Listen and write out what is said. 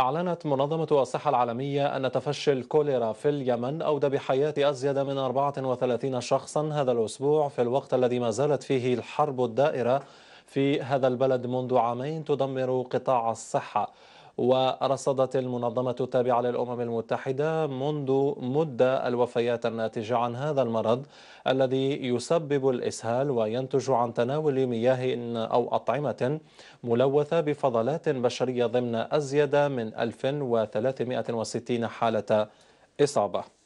أعلنت منظمة الصحة العالمية أن تفشي الكوليرا في اليمن أودى بحياة أزيد من 34 شخصا هذا الأسبوع في الوقت الذي ما زالت فيه الحرب الدائرة في هذا البلد منذ عامين تدمر قطاع الصحة ورصدت المنظمة التابعة للأمم المتحدة منذ مدة الوفيات الناتجة عن هذا المرض الذي يسبب الإسهال وينتج عن تناول مياه أو أطعمة ملوثة بفضلات بشرية ضمن أزيد من 1360 حالة إصابة